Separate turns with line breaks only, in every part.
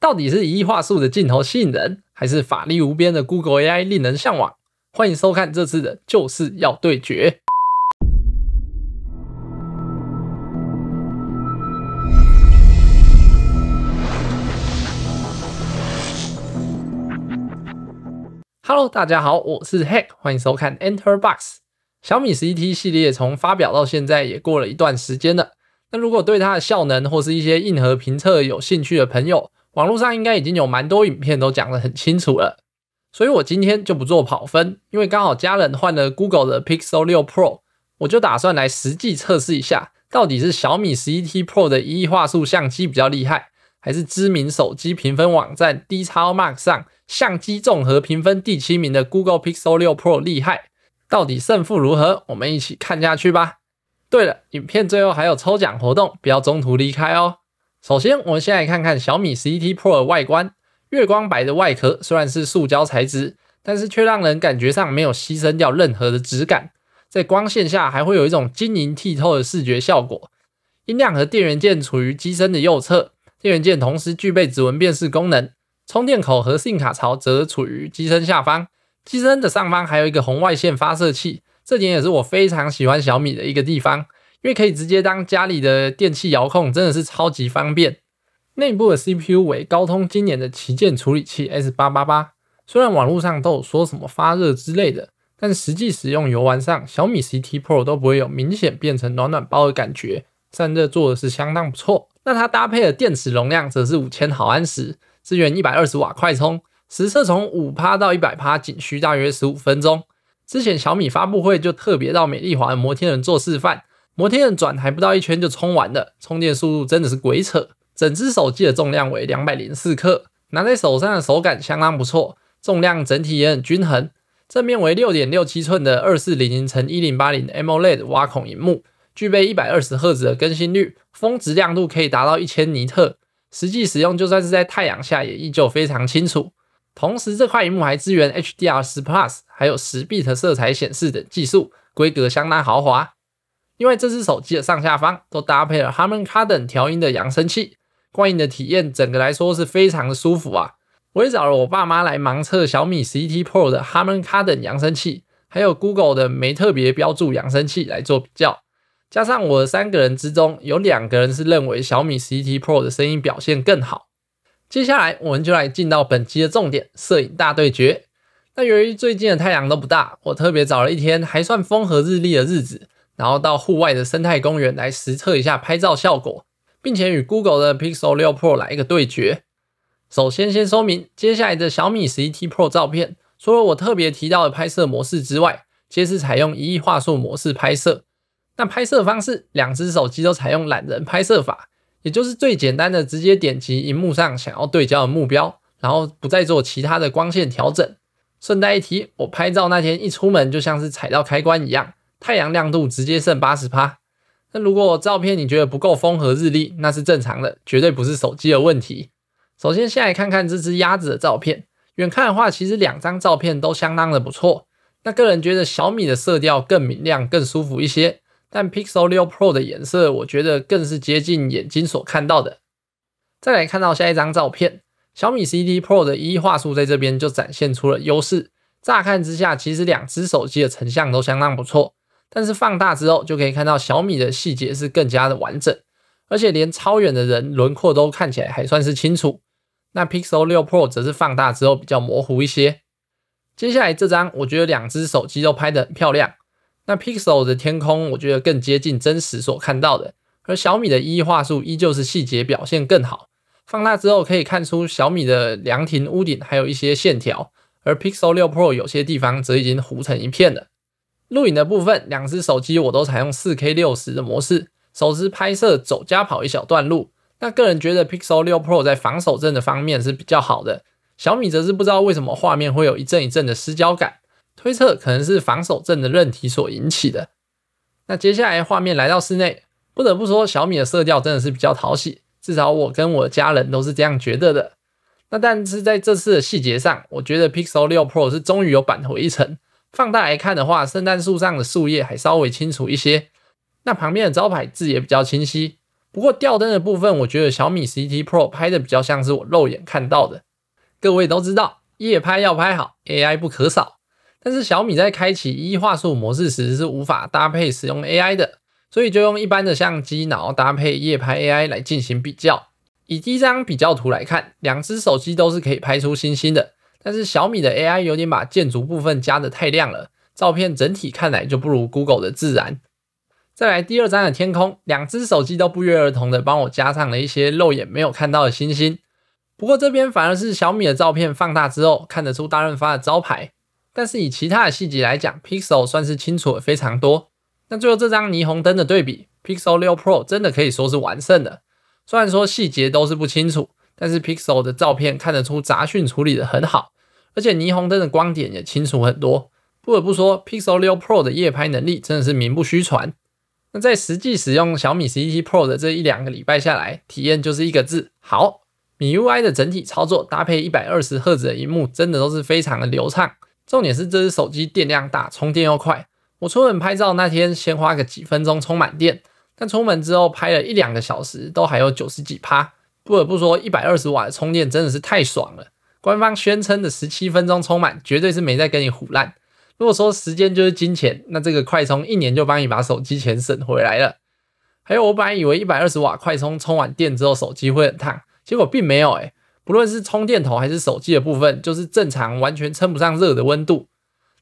到底是以话术的镜头吸引人，还是法力无边的 Google AI 令人向往？欢迎收看这次的，就是要对决。Hello，大家好，我是 Hack，欢迎收看 Enter Box。小米十一 T 系列从发表到现在也过了一段时间了，那如果对它的效能或是一些硬核评测有兴趣的朋友，网络上应该已经有蛮多影片都讲得很清楚了，所以我今天就不做跑分，因为刚好家人换了 Google 的 Pixel 六 Pro，我就打算来实际测试一下，到底是小米十一 T Pro 的一亿画素相机比较厉害，还是知名手机评分网站 D 超 Mark 上相机综合评分第七名的 Google Pixel 六 Pro 厉害？到底胜负如何？我们一起看下去吧。对了，影片最后还有抽奖活动，不要中途离开哦。首先，我们先来看看小米十一 T Pro 的外观。月光白的外壳虽然是塑胶材质，但是却让人感觉上没有牺牲掉任何的质感。在光线下，还会有一种晶莹剔透的视觉效果。音量和电源键处于机身的右侧，电源键同时具备指纹辨识功能。充电口和信卡槽则处于机身下方。机身的上方还有一个红外线发射器，这点也是我非常喜欢小米的一个地方。因为可以直接当家里的电器遥控，真的是超级方便。内部的 CPU 为高通今年的旗舰处理器 S 八八八，虽然网络上都有说什么发热之类的，但实际使用游玩上，小米 CT Pro 都不会有明显变成暖暖包的感觉，散热做的是相当不错。那它搭配的电池容量则是五千毫安时，支援一百二十瓦快充，实测从五趴到一百趴仅需大约十五分钟。之前小米发布会就特别到美丽华摩天轮做示范。摩天轮转还不到一圈就充完了，充电速度真的是鬼扯。整只手机的重量为两百零四克，拿在手上的手感相当不错，重量整体也很均衡。正面为六点六七寸的二四零零乘一零八零 AMOLED 挖孔屏幕，具备一百二十赫兹的更新率，峰值亮度可以达到一千尼特，实际使用就算是在太阳下也依旧非常清楚。同时，这块屏幕还支援 HDR 十 Plus，还有十 bit 色彩显示等技术，规格相当豪华。因为这只手机的上下方都搭配了 Harman Kardon 调音的扬声器，观影的体验整个来说是非常的舒服啊。我也找了我爸妈来盲测小米十一 T Pro 的 Harman Kardon 扬声器，还有 Google 的没特别标注扬声器来做比较。加上我三个人之中有两个人是认为小米十一 T Pro 的声音表现更好。接下来我们就来进到本期的重点——摄影大对决。那由于最近的太阳都不大，我特别找了一天还算风和日丽的日子。然后到户外的生态公园来实测一下拍照效果，并且与 Google 的 Pixel 六 Pro 来一个对决。首先，先说明接下来的小米十一 T Pro 照片，除了我特别提到的拍摄模式之外，皆是采用一亿画素模式拍摄。那拍摄方式，两只手机都采用懒人拍摄法，也就是最简单的直接点击荧幕上想要对焦的目标，然后不再做其他的光线调整。顺带一提，我拍照那天一出门就像是踩到开关一样。太阳亮度直接剩八十趴。那如果照片你觉得不够风和日丽，那是正常的，绝对不是手机的问题。首先先来看看这只鸭子的照片。远看的话，其实两张照片都相当的不错。那个人觉得小米的色调更明亮、更舒服一些，但 Pixel 六 Pro 的颜色我觉得更是接近眼睛所看到的。再来看到下一张照片，小米 C D Pro 的一画素在这边就展现出了优势。乍看之下，其实两只手机的成像都相当不错。但是放大之后就可以看到小米的细节是更加的完整，而且连超远的人轮廓都看起来还算是清楚。那 Pixel 六 Pro 则是放大之后比较模糊一些。接下来这张我觉得两只手机都拍的很漂亮，那 Pixel 的天空我觉得更接近真实所看到的，而小米的亿话术依旧是细节表现更好。放大之后可以看出小米的凉亭屋顶还有一些线条，而 Pixel 六 Pro 有些地方则已经糊成一片了。录影的部分，两只手机我都采用四 K 六十的模式，手持拍摄走加跑一小段路。那个人觉得 Pixel 六 Pro 在防守阵的方面是比较好的，小米则是不知道为什么画面会有一阵一阵的失焦感，推测可能是防守阵的韧体所引起的。那接下来画面来到室内，不得不说小米的色调真的是比较讨喜，至少我跟我家人都是这样觉得的。那但是在这次的细节上，我觉得 Pixel 六 Pro 是终于有扳回一城。放大来看的话，圣诞树上的树叶还稍微清楚一些，那旁边的招牌字也比较清晰。不过吊灯的部分，我觉得小米 CT Pro 拍的比较像是我肉眼看到的。各位都知道，夜拍要拍好 AI 不可少，但是小米在开启一画素模式时是无法搭配使用 AI 的，所以就用一般的相机，然后搭配夜拍 AI 来进行比较。以第一张比较图来看，两只手机都是可以拍出星星的。但是小米的 AI 有点把建筑部分加的太亮了，照片整体看来就不如 Google 的自然。再来第二张的天空，两只手机都不约而同的帮我加上了一些肉眼没有看到的星星。不过这边反而是小米的照片放大之后看得出大润发的招牌，但是以其他的细节来讲，Pixel 算是清楚非常多。那最后这张霓虹灯的对比，Pixel 六 Pro 真的可以说是完胜的，虽然说细节都是不清楚。但是 Pixel 的照片看得出杂讯处理的很好，而且霓虹灯的光点也清楚很多。不得不说，Pixel 六 Pro 的夜拍能力真的是名不虚传。那在实际使用小米十一 Pro 的这一两个礼拜下来，体验就是一个字：好。MIUI 的整体操作搭配一百二十赫兹的荧幕，真的都是非常的流畅。重点是这只手机电量大，充电又快。我出门拍照那天，先花个几分钟充满电，但出门之后拍了一两个小时，都还有九十几趴。不得不说，一百二十瓦的充电真的是太爽了。官方宣称的十七分钟充满，绝对是没在跟你胡烂。如果说时间就是金钱，那这个快充一年就帮你把手机钱省回来了。还有，我本来以为一百二十瓦快充充完电之后手机会很烫，结果并没有哎。不论是充电头还是手机的部分，就是正常完全称不上热的温度。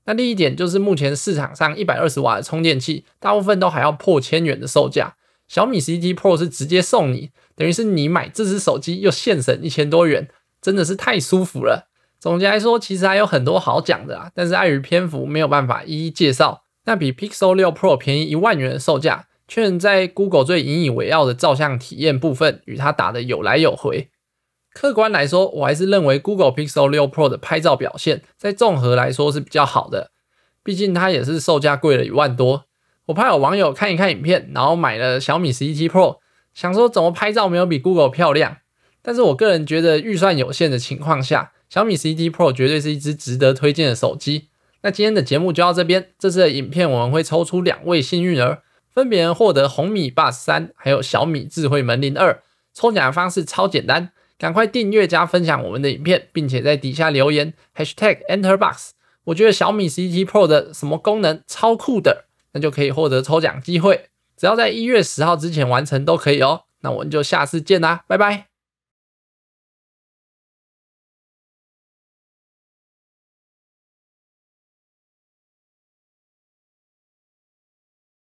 那第一点就是，目前市场上一百二十瓦的充电器大部分都还要破千元的售价，小米十一 Pro 是直接送你。等于是你买这只手机又现省一千多元，真的是太舒服了。总结来说，其实还有很多好讲的啊，但是碍于篇幅没有办法一一介绍。那比 Pixel 六 Pro 便宜一万元的售价，却在 Google 最引以为傲的照相体验部分与它打得有来有回。客观来说，我还是认为 Google Pixel 六 Pro 的拍照表现，在综合来说是比较好的，毕竟它也是售价贵了一万多。我怕有网友看一看影片，然后买了小米十一 T Pro。想说怎么拍照没有比 Google 漂亮，但是我个人觉得预算有限的情况下，小米十一 Pro 绝对是一支值得推荐的手机。那今天的节目就到这边，这次的影片我们会抽出两位幸运儿，分别获得红米 b u s 三，还有小米智慧门铃二。抽奖的方式超简单，赶快订阅加分享我们的影片，并且在底下留言 hashtag #EnterBox，我觉得小米十一 Pro 的什么功能超酷的，那就可以获得抽奖机会。只要在一月十号之前完成都可以哦，那我们就下次见啦，拜拜。